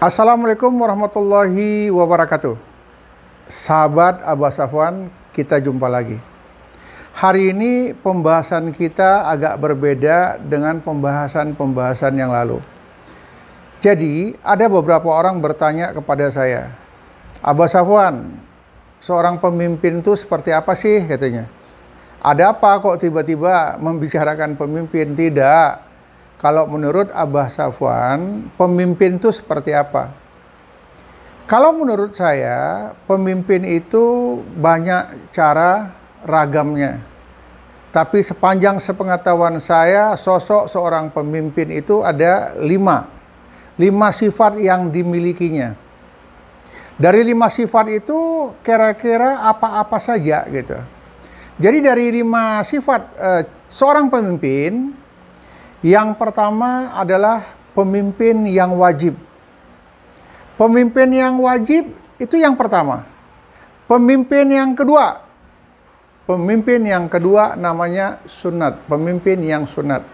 Assalamualaikum warahmatullahi wabarakatuh. Sahabat Abah Safwan, kita jumpa lagi. Hari ini pembahasan kita agak berbeda dengan pembahasan-pembahasan yang lalu. Jadi, ada beberapa orang bertanya kepada saya, "Abah Safwan, seorang pemimpin itu seperti apa sih?" katanya. "Ada apa kok tiba-tiba membicarakan pemimpin?" Tidak kalau menurut Abah Safwan, pemimpin itu seperti apa? Kalau menurut saya, pemimpin itu banyak cara ragamnya. Tapi sepanjang sepengetahuan saya, sosok seorang pemimpin itu ada lima. Lima sifat yang dimilikinya. Dari lima sifat itu, kira-kira apa-apa saja gitu. Jadi dari lima sifat eh, seorang pemimpin, yang pertama adalah pemimpin yang wajib. Pemimpin yang wajib itu yang pertama. Pemimpin yang kedua, pemimpin yang kedua namanya sunat, pemimpin yang sunat.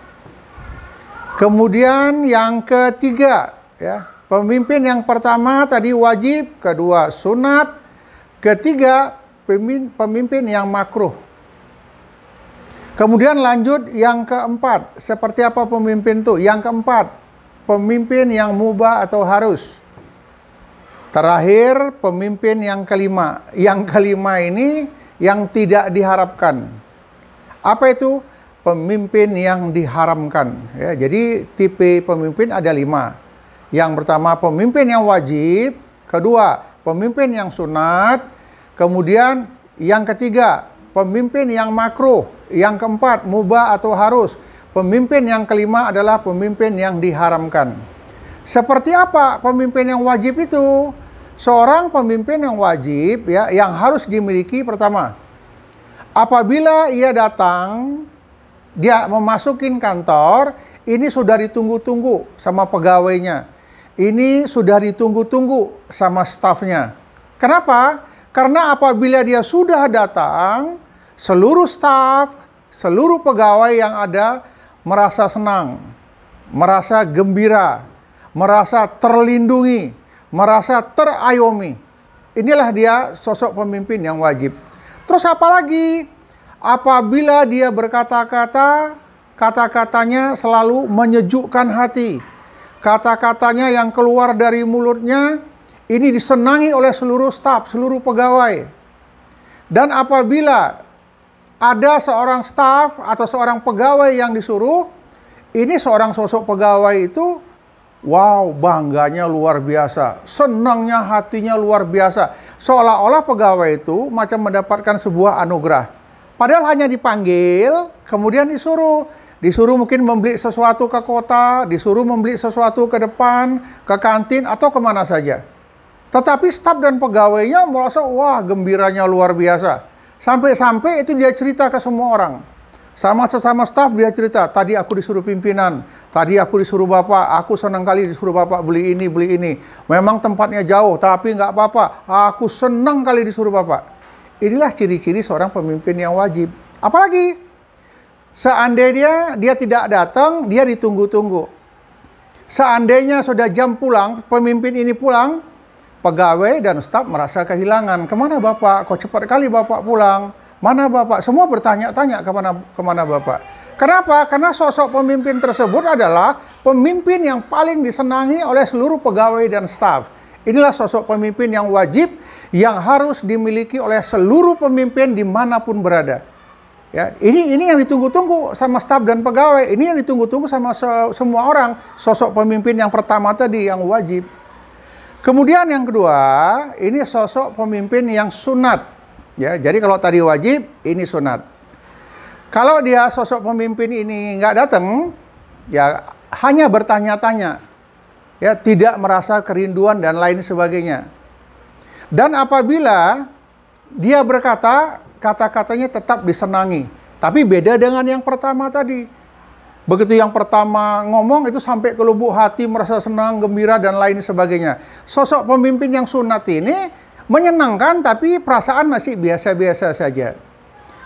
Kemudian yang ketiga, ya, pemimpin yang pertama tadi wajib, kedua sunat, ketiga pemimpin, pemimpin yang makruh. Kemudian lanjut yang keempat, seperti apa pemimpin itu? Yang keempat, pemimpin yang mubah atau harus. Terakhir, pemimpin yang kelima. Yang kelima ini yang tidak diharapkan. Apa itu? Pemimpin yang diharamkan. Ya, jadi tipe pemimpin ada lima. Yang pertama, pemimpin yang wajib. Kedua, pemimpin yang sunat. Kemudian yang ketiga, pemimpin yang makruh. Yang keempat, mubah atau harus. Pemimpin yang kelima adalah pemimpin yang diharamkan. Seperti apa pemimpin yang wajib itu? Seorang pemimpin yang wajib ya yang harus dimiliki pertama. Apabila ia datang, dia memasukin kantor, ini sudah ditunggu-tunggu sama pegawainya. Ini sudah ditunggu-tunggu sama stafnya. Kenapa? Karena apabila dia sudah datang, seluruh staf, seluruh pegawai yang ada merasa senang, merasa gembira, merasa terlindungi, merasa terayomi. Inilah dia sosok pemimpin yang wajib. Terus apa lagi? Apabila dia berkata-kata, kata-katanya selalu menyejukkan hati. Kata-katanya yang keluar dari mulutnya ini disenangi oleh seluruh staf, seluruh pegawai. Dan apabila ada seorang staff atau seorang pegawai yang disuruh, ini seorang sosok pegawai itu, wow, bangganya luar biasa, senangnya hatinya luar biasa. Seolah-olah pegawai itu macam mendapatkan sebuah anugerah. Padahal hanya dipanggil, kemudian disuruh. Disuruh mungkin membeli sesuatu ke kota, disuruh membeli sesuatu ke depan, ke kantin, atau kemana saja. Tetapi staf dan pegawainya merasa, wah gembiranya luar biasa Sampai-sampai itu dia cerita ke semua orang. Sama sesama staff dia cerita, tadi aku disuruh pimpinan, tadi aku disuruh bapak, aku senang kali disuruh bapak beli ini, beli ini. Memang tempatnya jauh, tapi nggak apa-apa, aku senang kali disuruh bapak. Inilah ciri-ciri seorang pemimpin yang wajib. Apalagi, seandainya dia tidak datang, dia ditunggu-tunggu. Seandainya sudah jam pulang, pemimpin ini pulang, pegawai dan staf merasa kehilangan. Kemana Bapak? Kok cepat kali Bapak pulang? Mana Bapak? Semua bertanya-tanya kemana, kemana Bapak. Kenapa? Karena sosok pemimpin tersebut adalah pemimpin yang paling disenangi oleh seluruh pegawai dan staf. Inilah sosok pemimpin yang wajib yang harus dimiliki oleh seluruh pemimpin dimanapun berada. Ya, ini ini yang ditunggu-tunggu sama staf dan pegawai. Ini yang ditunggu-tunggu sama so, semua orang. Sosok pemimpin yang pertama tadi yang wajib. Kemudian yang kedua, ini sosok pemimpin yang sunat. Ya, jadi kalau tadi wajib, ini sunat. Kalau dia sosok pemimpin ini nggak datang, ya hanya bertanya-tanya, ya tidak merasa kerinduan dan lain sebagainya. Dan apabila dia berkata, kata-katanya tetap disenangi. Tapi beda dengan yang pertama tadi. Begitu yang pertama ngomong itu sampai ke lubuk hati merasa senang, gembira dan lain sebagainya. Sosok pemimpin yang sunat ini menyenangkan tapi perasaan masih biasa-biasa saja.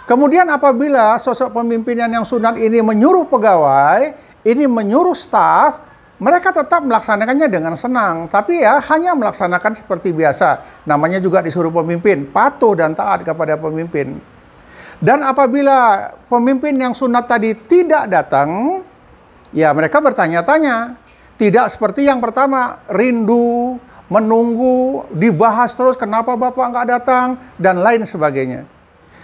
Kemudian apabila sosok pemimpinan yang sunat ini menyuruh pegawai, ini menyuruh staf, mereka tetap melaksanakannya dengan senang, tapi ya hanya melaksanakan seperti biasa. Namanya juga disuruh pemimpin, patuh dan taat kepada pemimpin. Dan apabila pemimpin yang sunat tadi tidak datang, ya mereka bertanya-tanya. Tidak seperti yang pertama, rindu, menunggu, dibahas terus kenapa Bapak nggak datang, dan lain sebagainya.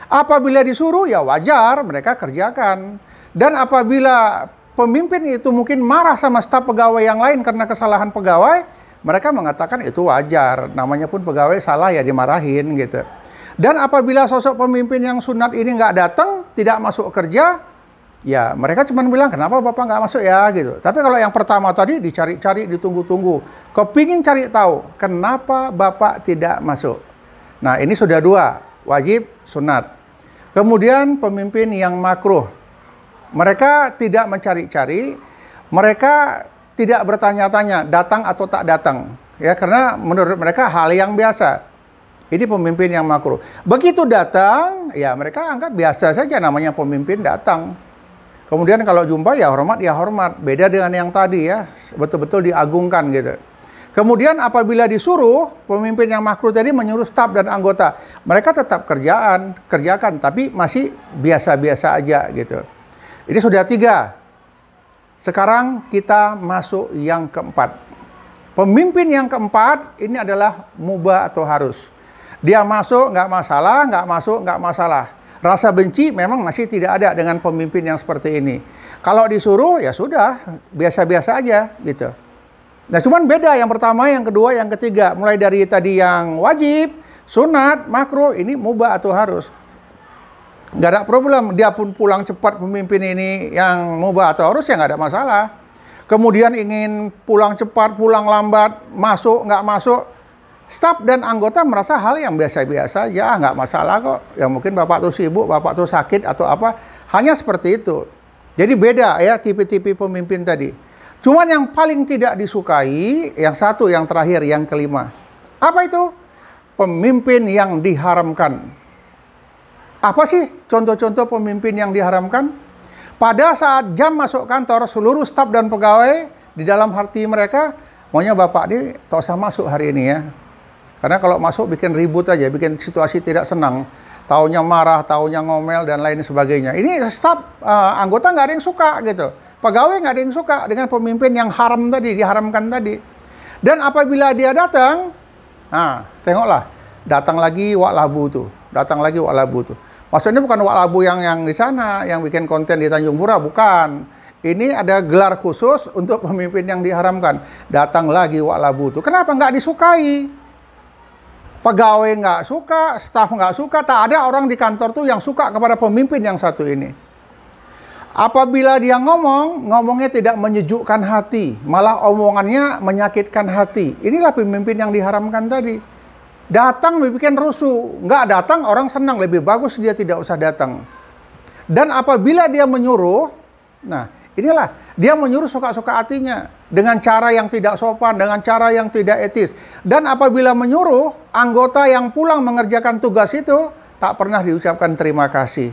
Apabila disuruh, ya wajar mereka kerjakan. Dan apabila pemimpin itu mungkin marah sama staf pegawai yang lain karena kesalahan pegawai, mereka mengatakan itu wajar, namanya pun pegawai salah ya dimarahin gitu. Dan apabila sosok pemimpin yang sunat ini nggak datang, tidak masuk kerja, ya mereka cuma bilang kenapa bapak nggak masuk ya gitu. Tapi kalau yang pertama tadi dicari-cari, ditunggu-tunggu, kepingin cari tahu kenapa bapak tidak masuk. Nah ini sudah dua, wajib, sunat. Kemudian pemimpin yang makruh, mereka tidak mencari-cari, mereka tidak bertanya-tanya datang atau tak datang ya karena menurut mereka hal yang biasa ini pemimpin yang makruh. Begitu datang, ya mereka anggap biasa saja namanya pemimpin datang. Kemudian kalau jumpa ya hormat ya hormat. Beda dengan yang tadi ya, betul-betul diagungkan gitu. Kemudian apabila disuruh, pemimpin yang makruh tadi menyuruh staf dan anggota. Mereka tetap kerjaan, kerjakan, tapi masih biasa-biasa aja gitu. Ini sudah tiga. Sekarang kita masuk yang keempat. Pemimpin yang keempat ini adalah mubah atau harus. Dia masuk nggak masalah, nggak masuk nggak masalah. Rasa benci memang masih tidak ada dengan pemimpin yang seperti ini. Kalau disuruh ya sudah, biasa-biasa aja gitu. Nah cuman beda yang pertama, yang kedua, yang ketiga. Mulai dari tadi yang wajib, sunat, makro, ini mubah atau harus. Nggak ada problem, dia pun pulang cepat pemimpin ini yang mubah atau harus ya nggak ada masalah. Kemudian ingin pulang cepat, pulang lambat, masuk, nggak masuk, Staf dan anggota merasa hal yang biasa-biasa, ya nggak masalah kok. Ya mungkin bapak tuh sibuk, bapak tuh sakit atau apa. Hanya seperti itu. Jadi beda ya tipe-tipe pemimpin tadi. Cuman yang paling tidak disukai, yang satu, yang terakhir, yang kelima. Apa itu? Pemimpin yang diharamkan. Apa sih contoh-contoh pemimpin yang diharamkan? Pada saat jam masuk kantor, seluruh staf dan pegawai di dalam hati mereka, maunya bapak ini tak usah masuk hari ini ya. Karena kalau masuk bikin ribut aja, bikin situasi tidak senang. Taunya marah, taunya ngomel, dan lain sebagainya. Ini staf uh, anggota nggak ada yang suka gitu. Pegawai nggak ada yang suka dengan pemimpin yang haram tadi, diharamkan tadi. Dan apabila dia datang, nah tengoklah, datang lagi wak labu tuh, datang lagi wak labu tuh. Maksudnya bukan wak labu yang yang di sana, yang bikin konten di Tanjung Pura, bukan ini ada gelar khusus untuk pemimpin yang diharamkan. Datang lagi wak labu itu. Kenapa nggak disukai? pegawai nggak suka, staf nggak suka, tak ada orang di kantor tuh yang suka kepada pemimpin yang satu ini. Apabila dia ngomong, ngomongnya tidak menyejukkan hati, malah omongannya menyakitkan hati. Inilah pemimpin yang diharamkan tadi. Datang bikin rusuh, nggak datang orang senang, lebih bagus dia tidak usah datang. Dan apabila dia menyuruh, nah Inilah dia menyuruh suka-suka hatinya dengan cara yang tidak sopan, dengan cara yang tidak etis. Dan apabila menyuruh anggota yang pulang mengerjakan tugas itu tak pernah diucapkan terima kasih.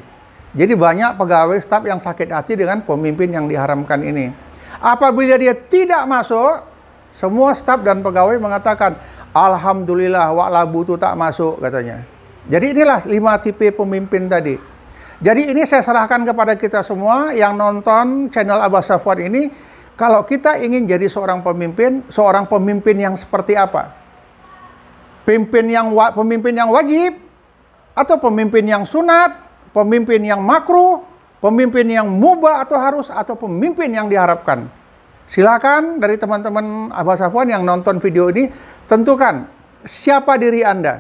Jadi banyak pegawai staf yang sakit hati dengan pemimpin yang diharamkan ini. Apabila dia tidak masuk, semua staf dan pegawai mengatakan, Alhamdulillah wak labu itu tak masuk katanya. Jadi inilah lima tipe pemimpin tadi. Jadi ini saya serahkan kepada kita semua yang nonton channel Abah Safwan ini, kalau kita ingin jadi seorang pemimpin, seorang pemimpin yang seperti apa? Pemimpin yang wa, pemimpin yang wajib atau pemimpin yang sunat, pemimpin yang makruh, pemimpin yang mubah atau harus atau pemimpin yang diharapkan. Silakan dari teman-teman Abah Safwan yang nonton video ini tentukan siapa diri Anda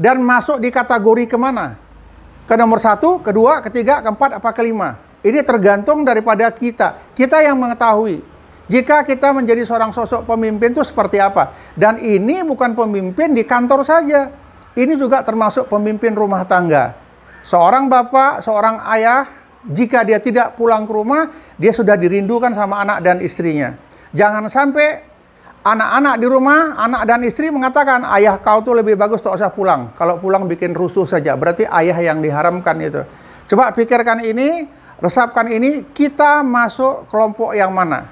dan masuk di kategori kemana ke nomor satu, kedua, ketiga, keempat, apa kelima. Ini tergantung daripada kita. Kita yang mengetahui jika kita menjadi seorang sosok pemimpin itu seperti apa. Dan ini bukan pemimpin di kantor saja. Ini juga termasuk pemimpin rumah tangga. Seorang bapak, seorang ayah, jika dia tidak pulang ke rumah, dia sudah dirindukan sama anak dan istrinya. Jangan sampai anak-anak di rumah, anak dan istri mengatakan, ayah kau tuh lebih bagus tak usah pulang. Kalau pulang bikin rusuh saja, berarti ayah yang diharamkan itu. Coba pikirkan ini, resapkan ini, kita masuk kelompok yang mana?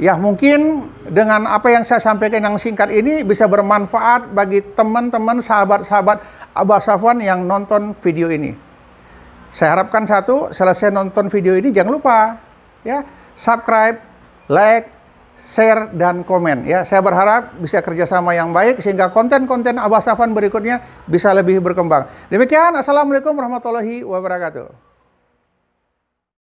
Ya mungkin dengan apa yang saya sampaikan yang singkat ini bisa bermanfaat bagi teman-teman, sahabat-sahabat Abah Safwan yang nonton video ini. Saya harapkan satu, selesai nonton video ini jangan lupa ya subscribe, like, share, dan komen. Ya, saya berharap bisa kerjasama yang baik sehingga konten-konten Abah Safan berikutnya bisa lebih berkembang. Demikian, Assalamualaikum warahmatullahi wabarakatuh.